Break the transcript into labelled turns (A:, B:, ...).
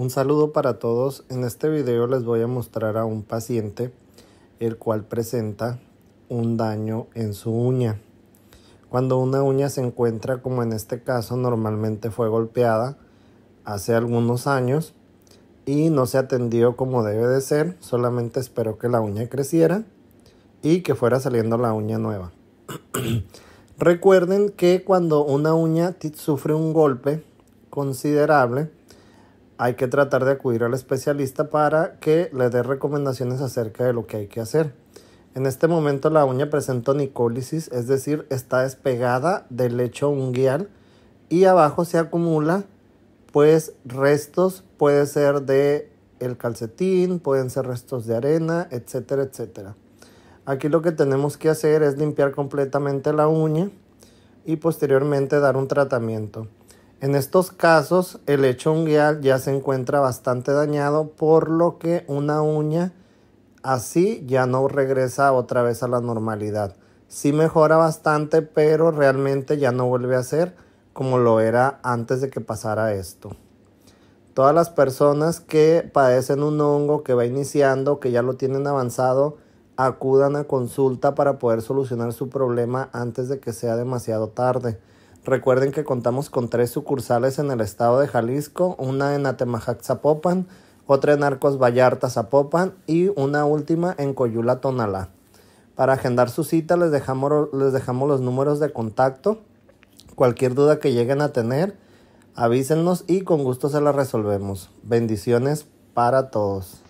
A: Un saludo para todos. En este video les voy a mostrar a un paciente el cual presenta un daño en su uña. Cuando una uña se encuentra, como en este caso, normalmente fue golpeada hace algunos años y no se atendió como debe de ser, solamente esperó que la uña creciera y que fuera saliendo la uña nueva. Recuerden que cuando una uña sufre un golpe considerable, hay que tratar de acudir al especialista para que le dé recomendaciones acerca de lo que hay que hacer. En este momento la uña presenta nicólisis, es decir, está despegada del lecho unguial y abajo se acumula pues restos, puede ser de el calcetín, pueden ser restos de arena, etcétera, etcétera. Aquí lo que tenemos que hacer es limpiar completamente la uña y posteriormente dar un tratamiento. En estos casos, el hecho ungueal ya se encuentra bastante dañado, por lo que una uña así ya no regresa otra vez a la normalidad. Sí mejora bastante, pero realmente ya no vuelve a ser como lo era antes de que pasara esto. Todas las personas que padecen un hongo que va iniciando, que ya lo tienen avanzado, acudan a consulta para poder solucionar su problema antes de que sea demasiado tarde. Recuerden que contamos con tres sucursales en el estado de Jalisco, una en Atemajac Zapopan, otra en Arcos Vallarta Zapopan y una última en Coyula Tonalá. Para agendar su cita les dejamos, les dejamos los números de contacto. Cualquier duda que lleguen a tener, avísennos y con gusto se la resolvemos. Bendiciones para todos.